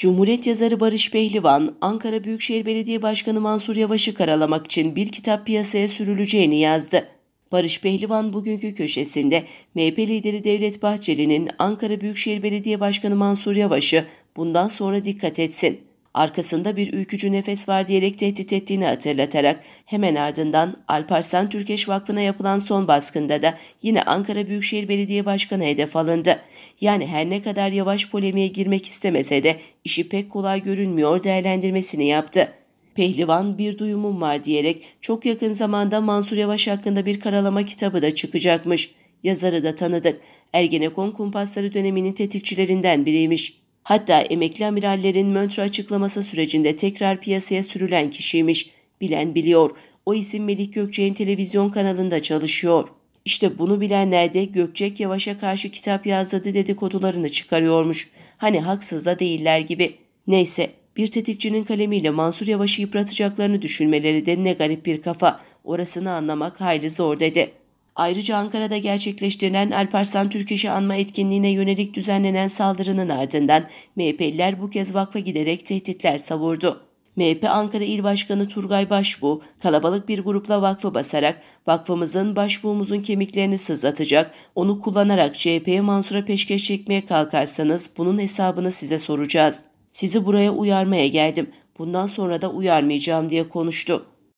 Cumhuriyet yazarı Barış Pehlivan, Ankara Büyükşehir Belediye Başkanı Mansur Yavaş'ı karalamak için bir kitap piyasaya sürüleceğini yazdı. Barış Pehlivan bugünkü köşesinde MHP lideri Devlet Bahçeli'nin Ankara Büyükşehir Belediye Başkanı Mansur Yavaş'ı bundan sonra dikkat etsin arkasında bir ülkücü nefes var diyerek tehdit ettiğini hatırlatarak hemen ardından Alparslan Türkeş Vakfı'na yapılan son baskında da yine Ankara Büyükşehir Belediye Başkanı hedef alındı. Yani her ne kadar yavaş polemiğe girmek istemese de işi pek kolay görünmüyor değerlendirmesini yaptı. Pehlivan bir duyumum var diyerek çok yakın zamanda Mansur Yavaş hakkında bir karalama kitabı da çıkacakmış. Yazarı da tanıdık. Ergenekon kumpasları döneminin tetikçilerinden biriymiş. Hatta emekli amirallerin Möntre açıklaması sürecinde tekrar piyasaya sürülen kişiymiş. Bilen biliyor. O isim Melih Gökçek'in televizyon kanalında çalışıyor. İşte bunu bilenler de Gökçek Yavaş'a karşı kitap yazdırdı dedikodularını çıkarıyormuş. Hani haksız da değiller gibi. Neyse bir tetikçinin kalemiyle Mansur Yavaş'ı yıpratacaklarını düşünmeleri de ne garip bir kafa. Orasını anlamak hayli zor dedi.'' Ayrıca Ankara'da gerçekleştirilen Alparslan Türkeş'i anma etkinliğine yönelik düzenlenen saldırının ardından MHP'liler bu kez vakfa giderek tehditler savurdu. MHP Ankara İl Başkanı Turgay Başbu, kalabalık bir grupla vakfı basarak vakfımızın başbuğumuzun kemiklerini sızlatacak, onu kullanarak CHP'ye Mansur'a peşkeş çekmeye kalkarsanız bunun hesabını size soracağız. Sizi buraya uyarmaya geldim, bundan sonra da uyarmayacağım diye konuştu.